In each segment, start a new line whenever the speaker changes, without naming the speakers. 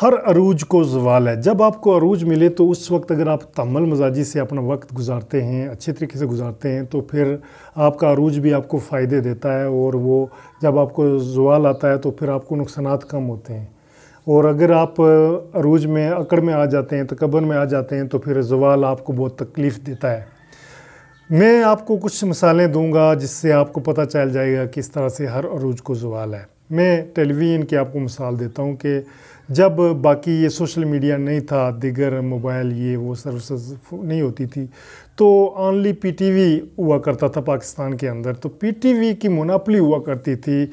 हर अरूज को जवाल है जब आपको अरूज मिले तो उस वक्त अगर आप तमल मजाजी से अपना वक्त गुजारते हैं अच्छे तरीके से गुजारते हैं तो फिर आपका अरूज भी आपको फ़ायदे देता है और वो जब आपको जवाल आता है तो फिर आपको नुकसान कम होते हैं और अगर आप अरूज में अकड़ में आ जाते हैं तकबर में आ जाते हैं तो फिर जवाल आपको बहुत तकलीफ़ देता है मैं आपको कुछ मिसालें दूंगा जिससे आपको पता चल जाएगा किस तरह से हर अरूज को जवाल है मैं टेलीविज़न की आपको मिसाल देता हूँ कि जब बाकी ये सोशल मीडिया नहीं था दिगर मोबाइल ये वो सर्विसेज नहीं होती थी तो ऑनली पीटीवी हुआ करता था पाकिस्तान के अंदर तो पीटीवी की मोनापली हुआ करती थी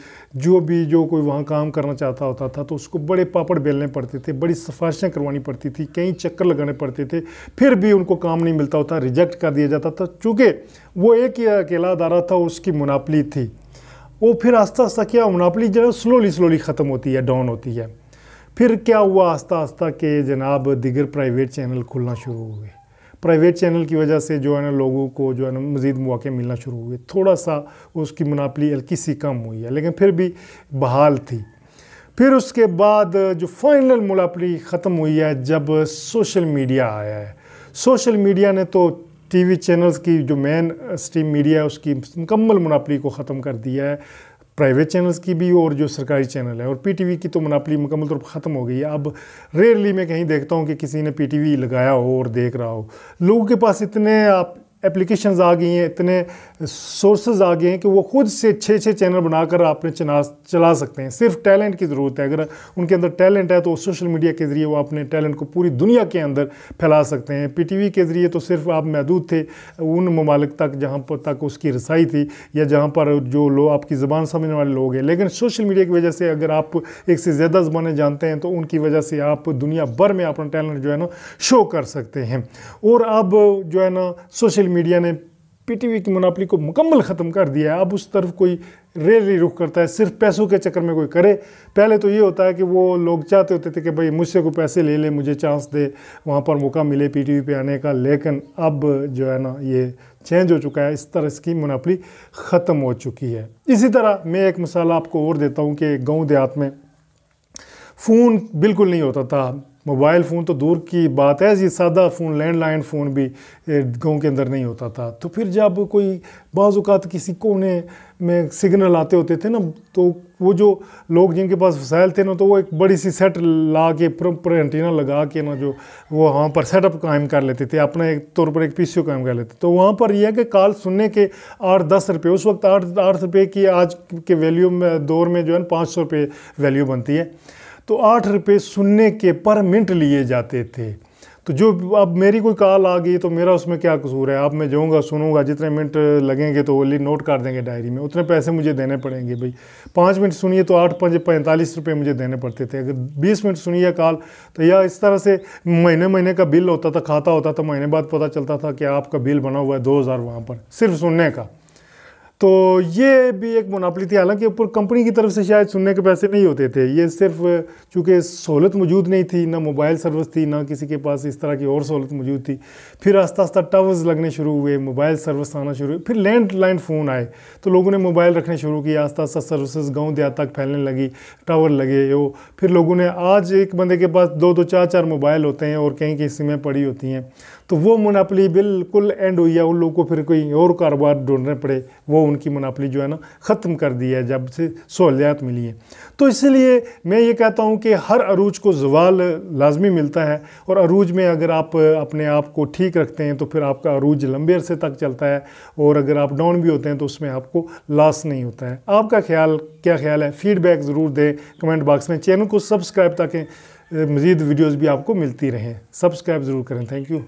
जो भी जो कोई वहाँ काम करना चाहता होता था तो उसको बड़े पापड़ बेलने पड़ते थे बड़ी सिफारिशें करवानी पड़ती थी कई चक्कर लगाने पड़ते थे फिर भी उनको काम नहीं मिलता होता रिजेक्ट कर दिया जाता था चूँकि वो एक ही अकेला अदारा था उसकी मुनापली थी वो फिर आस्ता आस्ता क्या मुनापली जो है स्लोली स्लोली ख़त्म होती है डाउन होती है फिर क्या हुआ आस्ता आस्ता के जनाब दिगर प्राइवेट चैनल खुलना शुरू हुए प्राइवेट चैनल की वजह से जो है ना लोगों को जो है ना मज़ीद मौके मिलना शुरू हुए थोड़ा सा उसकी मुनापली हल्की सी कम हुई है लेकिन फिर भी बहाल थी फिर उसके बाद जो फाइनल मुनापली ख़त्म हुई है जब सोशल मीडिया आया है सोशल मीडिया ने तो टीवी चैनल्स की जो मेन स्ट्रीम मीडिया है उसकी मुकम्मल मुनापली को ख़त्म कर दिया है प्राइवेट चैनल्स की भी और जो सरकारी चैनल है और पीटीवी की तो मनापली मुकम्मल तौर पर ख़त्म हो गई है अब रेयरली मैं कहीं देखता हूँ कि किसी ने पीटीवी लगाया हो और देख रहा हो लोगों के पास इतने आप एप्लीकेशंस आ गई हैं इतने सोर्सेज आ गए हैं कि वो खुद से छः छः चैनल बनाकर आपने चला चला सकते हैं सिर्फ टैलेंट की ज़रूरत है अगर उनके अंदर टैलेंट है तो सोशल मीडिया के ज़रिए वो अपने टैलेंट को पूरी दुनिया के अंदर फैला सकते हैं पीटीवी के ज़रिए तो सिर्फ आप महदूद थे उन ममालिक तक जहाँ पर तक उसकी रसाई थी या जहाँ पर जो लोग आपकी ज़बान समझने वाले लोग हैं लेकिन सोशल मीडिया की वजह से अगर आप एक से ज़्यादा ज़बानें जानते हैं तो उनकी वजह से आप दुनिया भर में अपना टैलेंट जो है ना शो कर सकते हैं और अब जो है ना सोशल सोशल मीडिया ने पीटीवी की मोनापली को मुकम्मल ख़त्म कर दिया है अब उस तरफ कोई रेयरली रुख करता है सिर्फ पैसों के चक्कर में कोई करे पहले तो ये होता है कि वो लोग चाहते होते थे कि भाई मुझसे कोई पैसे ले ले मुझे चांस दे वहाँ पर मौका मिले पीटीवी पे आने का लेकिन अब जो है ना ये चेंज हो चुका है इस तरह इसकी मुनापली ख़त्म हो चुकी है इसी तरह मैं एक मिसाल आपको और देता हूँ कि गाँव देहात में फ़ोन बिल्कुल नहीं होता था मोबाइल फ़ोन तो दूर की बात है ये सादा फ़ोन लैंडलाइन फ़ोन भी गांव के अंदर नहीं होता था तो फिर जब कोई बाज़ात किसी कोने में सिग्नल आते होते थे ना तो वो जो लोग जिनके पास वसाइल थे ना तो वो एक बड़ी सी सेट ला के प्रॉपर एंटीना लगा के ना जो वो वहाँ पर सेटअप कायम कर लेते थे अपने एक तौर पर एक पी सी कायम कर लेते तो वहाँ पर यह है कि कॉल सुनने के आठ दस रुपये उस वक्त आठ आठ रुपये की आज के वैल्यू में दौर में जो है ना पाँच सौ रुपये वैल्यू बनती है तो आठ रुपये सुनने के पर मिनट लिए जाते थे तो जो अब मेरी कोई कॉल आ गई तो मेरा उसमें क्या कसूर है अब मैं जाऊँगा सुनूंगा जितने मिनट लगेंगे तो ओली नोट कर देंगे डायरी में उतने पैसे मुझे देने पड़ेंगे भाई पाँच मिनट सुनिए तो आठ पाँच पैंतालीस रुपये मुझे देने पड़ते थे अगर बीस मिनट सुनिए कॉल तो या इस तरह से महीने महीने का बिल होता था खाता होता था महीने बाद पता चलता था कि आपका बिल बना हुआ है दो हज़ार वहाँ पर सिर्फ सुनने का तो ये भी एक मोनापली थी हालांकि कंपनी की तरफ से शायद सुनने के पैसे नहीं होते थे ये सिर्फ चूँकि सहूलत मौजूद नहीं थी ना मोबाइल सर्विस थी ना किसी के पास इस तरह की और सहूलत मौजूद थी फिर आस्ता आस्ता टावर्स लगने शुरू हुए मोबाइल सर्विस आना शुरू हुई फिर लैंड लाइन फ़ोन आए तो लोगों ने मोबाइल रखने शुरू किया आस्ता आस्ता सर्विसेज गाँव देहात तक फैलने लगी टावर लगे वो फिर लोगों ने आज एक बंदे के पास दो दो चार चार मोबाइल होते हैं और कहीं कहीं सिमें पड़ी होती हैं तो वो मुनापली बिल्कुल एंड हुई है उन लोगों को फिर कोई और कारोबार ढूंढने पड़े वो उनकी मुनापली जो है ना ख़त्म कर दी है जब से सहूलियात मिली है तो इसलिए मैं ये कहता हूँ कि हर अरूज को जवाल लाजमी मिलता है और अरूज में अगर आप अपने आप को ठीक रखते हैं तो फिर आपका अरूज लंबे अरसे तक चलता है और अगर आप डाउन भी होते हैं तो उसमें आपको लॉस नहीं होता है आपका ख्याल क्या ख्याल है फीडबैक ज़रूर दें कमेंट बॉक्स में चैनल को सब्सक्राइब ताकि मज़ीद वीडियोज़ भी आपको मिलती रहें सब्सक्राइब ज़रूर करें थैंक यू